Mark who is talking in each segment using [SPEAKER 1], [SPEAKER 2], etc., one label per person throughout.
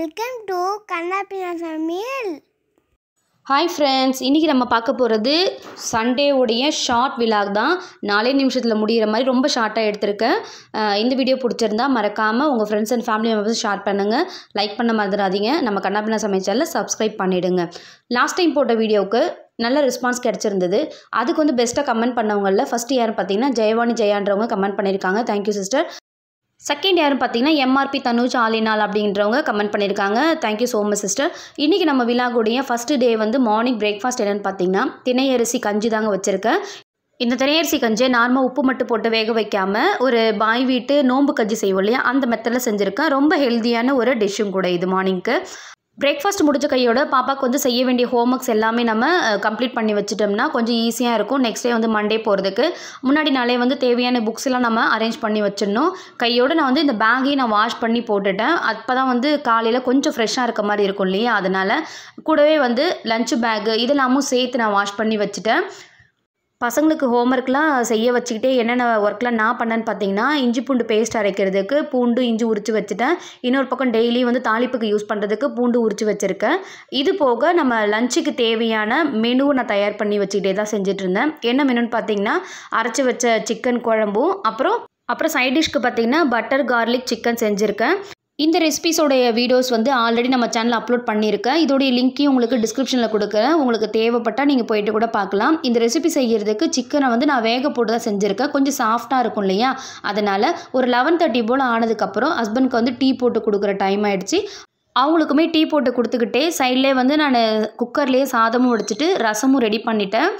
[SPEAKER 1] welcome to கண்ணாப்பினா சமையல் hi friends இன்றைக்கி நம்ம பார்க்க போகிறது சண்டேவுடைய ஷார்ட் விலாக் தான் நாலே நிமிஷத்தில் முடிகிற மாதிரி ரொம்ப ஷார்ட்டாக எடுத்திருக்கேன் இந்த வீடியோ பிடிச்சிருந்தா மறக்காமல் உங்கள் friends and family members share பண்ணுங்கள் லைக் பண்ண மாதிராதீங்க நம்ம கண்ணாப்பினா சேனலில் சப்ஸ்கிரைப் பண்ணிவிடுங்க லாஸ்ட் டைம் போட்ட வீடியோவுக்கு நல்ல ரெஸ்பான்ஸ் கிடச்சிருந்தது அதுக்கு வந்து பெஸ்ட்டாக கமெண்ட் பண்ணவங்களில் ஃபஸ்ட்டு யார் பார்த்தீங்கன்னா ஜெயவாணி ஜெயான்றவங்க கமெண்ட் பண்ணியிருக்காங்க தேங்க்யூ சிஸ்டர் செகண்ட் யாரும் பார்த்தீங்கன்னா எம்ஆர்பி தனுஜ் ஆலினால் அப்படின்றவங்க கமெண்ட் பண்ணியிருக்காங்க தேங்க்யூ ஸோ மச் சிஸ்டர் இன்றைக்கி நம்ம விழாக்குடைய ஃபஸ்ட்டு டே வந்து மார்னிங் பிரேக்ஃபாஸ்ட் என்னென்னு பார்த்தீங்கன்னா தினையரிசி கஞ்சி தாங்க வச்சுருக்கேன் இந்த திரையரிசி கஞ்சியை நார்மலாக உப்பு மட்டும் போட்டு வேக வைக்காமல் ஒரு பாய் வீட்டு நோம்பு கஞ்சி செய்வோம் இல்லையா அந்த மெத்தடில் செஞ்சுருக்கேன் ரொம்ப ஹெல்த்தியான ஒரு டிஷ்ஷும் கூட இது மார்னிங்க்கு பிரேக்ஃபாஸ்ட் முடிஞ்ச கையோட பாப்பாவுக்கு வந்து செய்ய வேண்டிய ஹோம்ஒர்க்ஸ் எல்லாமே நம்ம கம்ப்ளீட் பண்ணி வச்சுட்டோம்னா கொஞ்சம் ஈஸியாக இருக்கும் நெக்ஸ்ட் டே வந்து மண்டே போகிறதுக்கு முன்னாடி நாளே வந்து தேவையான புக்ஸ் எல்லாம் நம்ம அரேஞ்ச் பண்ணி வச்சிடணும் கையோடு நான் வந்து இந்த பேக்கையும் நான் வாஷ் பண்ணி போட்டுட்டேன் அப்போ தான் வந்து காலையில் கொஞ்சம் ஃப்ரெஷ்ஷாக இருக்க மாதிரி இருக்கும் இல்லையா அதனால் கூடவே வந்து லஞ்ச் பேக்கு இதெல்லாமும் சேர்த்து நான் வாஷ் பண்ணி வச்சுட்டேன் பசங்களுக்கு ஹோம் ஒர்க்லாம் செய்ய வச்சுக்கிட்டே என்னென்ன ஒர்க்லாம் நான் பண்ணேன்னு பார்த்தீங்கன்னா இஞ்சி பூண்டு பேஸ்ட் அரைக்கிறதுக்கு பூண்டு இஞ்சி உரித்து வச்சுட்டேன் இன்னொரு பக்கம் டெய்லி வந்து தாளிப்புக்கு யூஸ் பண்ணுறதுக்கு பூண்டு உரித்து வச்சுருக்கேன் இது போக நம்ம லஞ்சுக்கு தேவையான மெனுவை நான் தயார் பண்ணி வச்சுக்கிட்டே தான் செஞ்சுட்டு இருந்தேன் என்ன மெனுன்னு பார்த்தீங்கன்னா அரைச்சி வச்ச சிக்கன் குழம்பும் அப்புறம் அப்புறம் சைட் டிஷ்க்கு பார்த்தீங்கன்னா பட்டர் கார்லிக் சிக்கன் செஞ்சுருக்கேன் இந்த ரெசிபிஸோடைய வீடியோஸ் வந்து ஆல்ரெடி நம்ம சேனல் அப்லோட் பண்ணியிருக்கேன் இதோடைய லிங்க்கையும் உங்களுக்கு டிஸ்கிரிப்ஷனில் கொடுக்குறேன் உங்களுக்கு தேவைப்பட்டால் நீங்கள் போயிட்டு கூட பார்க்கலாம் இந்த ரெசிபி செய்கிறதுக்கு சிக்கனை வந்து நான் வேக போட்டு தான் செஞ்சுருக்கேன் கொஞ்சம் சாஃப்டாக இருக்கும் இல்லையா அதனால் ஒரு லெவன் தேர்ட்டி போல் ஆனதுக்கப்புறம் ஹஸ்பண்ட்க்கு வந்து டீ போட்டு கொடுக்குற டைம் ஆகிடுச்சு அவங்களுக்குமே டீ போட்டு கொடுத்துக்கிட்டே சைட்லேயே வந்து நான் குக்கர்லேயே சாதமும் வடிச்சிட்டு ரசமும் ரெடி பண்ணிட்டேன்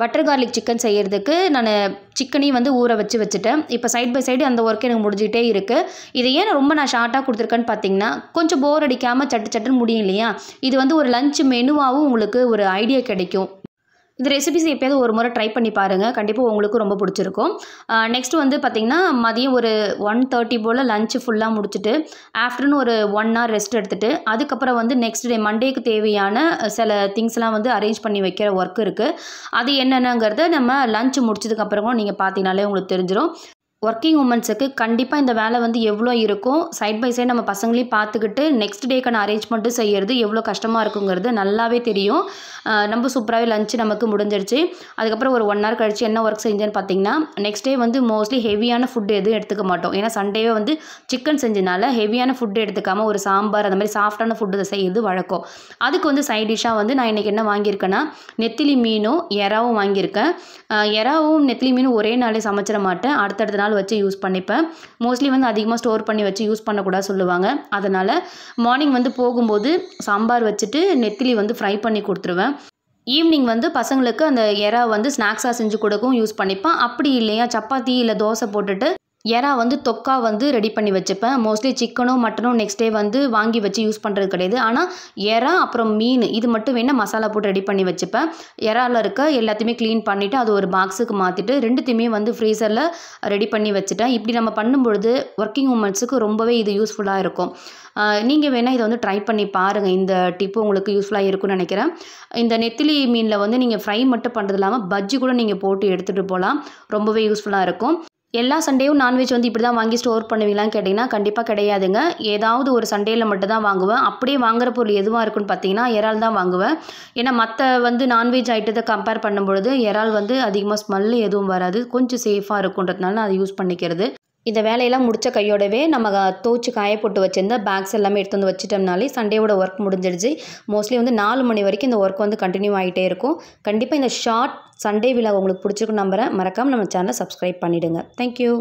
[SPEAKER 1] பட்டர் கார்லிக் சிக்கன் செய்கிறதுக்கு நான் சிக்கனையும் வந்து ஊற வச்சு வச்சுட்டேன் இப்போ சைட் பை சைடு அந்த ஒர்க் எனக்கு முடிஞ்சிக்கிட்டே இருக்குது இதை ஏன் ரொம்ப நான் ஷார்ட்டாக கொடுத்துருக்கேன்னு பார்த்தீங்கன்னா கொஞ்சம் போர் அடிக்காமல் சட்டு சட்டுன்னு முடியும் இல்லையா இது வந்து ஒரு லஞ்ச் மெனுவாகவும் உங்களுக்கு ஒரு ஐடியா கிடைக்கும் இந்த ரெசிபிஸ் எப்போயாவது ஒரு முறை ட்ரை பண்ணி பாருங்கள் கண்டிப்பாக உங்களுக்கு ரொம்ப பிடிச்சிருக்கும் நெக்ஸ்ட் வந்து பார்த்திங்கன்னா மதியம் ஒரு ஒன் தேர்ட்டி போல் லஞ்சு ஃபுல்லாக முடிச்சுட்டு ஆஃப்டர்நூன் ஒரு ஒன் ஹவர் ரெஸ்ட் எடுத்துகிட்டு அதுக்கப்புறம் வந்து நெக்ஸ்ட் டே மண்டேக்கு தேவையான சில திங்ஸ்லாம் வந்து அரேஞ்ச் பண்ணி வைக்கிற ஒர்க் இருக்குது அது என்னென்னங்கிறத நம்ம லன்ச் முடிச்சதுக்கப்புறமும் நீங்கள் பார்த்தீங்கனாலே உங்களுக்கு தெரிஞ்சிடும் ஒர்க்கிங் உமன்ஸுக்கு கண்டிப்பாக இந்த வேலை வந்து எவ்வளோ இருக்கும் சைட் பை சைடு நம்ம பசங்களையும் பார்த்துக்கிட்டு நெக்ஸ்ட் டேக்கான அரேஞ்ச்மெண்ட்டும் செய்கிறது எவ்வளோ கஷ்டமாக இருக்குங்கிறது நல்லாவே தெரியும் ரொம்ப சூப்பராகவே லஞ்சு நமக்கு முடிஞ்சிருச்சு அதுக்கப்புறம் ஒரு ஒன் ஹவர் கழிச்சு என்ன ஒர்க் செஞ்சேன்னு பார்த்தீங்கன்னா நெக்ஸ்ட் டே வந்து மோஸ்ட்லி ஹெவியான ஃபுட் எதுவும் எடுத்துக்க மாட்டோம் ஏன்னா சண்டேவே வந்து சிக்கன் செஞ்சனால ஹெவியான ஃபுட்டு எடுத்துக்காமல் ஒரு சாம்பார் அந்த மாதிரி சாஃப்டான ஃபுட்டு செய்யுது வழக்கம் அதுக்கு வந்து சைட் டிஷ்ஷாக வந்து நான் இன்றைக்கி என்ன வாங்கியிருக்கேன்னா நெத்திலி மீனும் எறாவும் வாங்கியிருக்கேன் எறாவும் நெத்திலி மீனும் ஒரே நாளே சமைச்சிட மாட்டேன் அடுத்தடுத்த நாள் வச்சு யூஸ் பண்ணிப்பேன் மோஸ்ட்லி வந்து அதிகமாக ஸ்டோர் பண்ணி வச்சு யூஸ் பண்ணக்கூடாது சொல்லுவாங்க அதனால் மார்னிங் வந்து போகும்போது சாம்பார் வச்சுட்டு நெத்திலி வந்து ஃப்ரை பண்ணி கொடுத்துருவேன் ஈவினிங் வந்து பசங்களுக்கு அந்த எறா வந்து ஸ்நாக்ஸாக செஞ்சு கொடுக்கவும் யூஸ் பண்ணிப்பேன் அப்படி இல்லையா சப்பாத்தி இல்லை தோசை போட்டுட்டு ஏன்னா வந்து தொக்கா வந்து ரெடி பண்ணி வச்சுப்பேன் மோஸ்ட்லி சிக்கனோ மட்டனோ நெக்ஸ்ட் டே வந்து வாங்கி வச்சு யூஸ் பண்ணுறது கிடையாது ஆனால் எறா அப்புறம் மீன் இது மட்டும் வேணால் மசாலா போட்டு ரெடி பண்ணி வச்சுப்பேன் எறாவில் இருக்க எல்லாத்தையுமே க்ளீன் பண்ணிவிட்டு அது ஒரு பாக்ஸுக்கு மாற்றிட்டு ரெண்டுத்தையுமே வந்து ஃப்ரீசரில் ரெடி பண்ணி வச்சுட்டேன் இப்படி நம்ம பண்ணும்பொழுது ஒர்க்கிங் உமன்ஸுக்கு ரொம்பவே இது யூஸ்ஃபுல்லாக இருக்கும் நீங்கள் வேணால் இதை வந்து ட்ரை பண்ணி பாருங்கள் இந்த டிப்பு உங்களுக்கு யூஸ்ஃபுல்லாக இருக்கும்னு நினைக்கிறேன் இந்த நெத்திலி மீனில் வந்து நீங்கள் ஃப்ரை மட்டும் பண்ணுறது இல்லாமல் பஜ்ஜி கூட நீங்கள் போட்டு எடுத்துகிட்டு போகலாம் ரொம்பவே யூஸ்ஃபுல்லாக இருக்கும் எல்லா சண்டேயும் நான்வெஜ் வந்து இப்படி தான் வாங்கி ஸ்டோர் பண்ணுவீங்களான்னு கேட்டிங்கன்னா கண்டிப்பாக கிடையாதுங்க ஏதாவது ஒரு சண்டேயில் மட்டும் தான் வாங்குவேன் அப்படியே வாங்குற பொருள் எதுவாக இருக்குன்னு பார்த்தீங்கன்னா இறால் தான் வாங்குவேன் ஏன்னா மற்ற வந்து நான்வெஜ் ஐட்டத்தை கம்பேர் பண்ணும்பொழுது இறால் வந்து அதிகமாக ஸ்மெல் எதுவும் வராது கொஞ்சம் சேஃபாக இருக்குன்றதுனால நான் அதை யூஸ் பண்ணிக்கிறது இந்த வேலையெல்லாம் முடித்த கையோடவே நம்ம தோச்சு காய போட்டு வச்சிருந்த பேக்ஸ் எல்லாமே எடுத்து வந்து வச்சுட்டோம்னாலே சண்டேவோட ஒர்க் முடிஞ்சிடுச்சு மோஸ்ட்லி வந்து நாலு மணி வரைக்கும் இந்த ஒர்க் வந்து கண்டினியூ ஆகிட்டே இருக்கும் கண்டிப்பாக இந்த ஷார்ட் சண்டே விழா உங்களுக்கு பிடிச்சிருக்கும் நம்புகிறேன் மறக்காமல் நம்ம சேனலை சப்ஸ்கிரைப் பண்ணிவிடுங்க தேங்க்யூ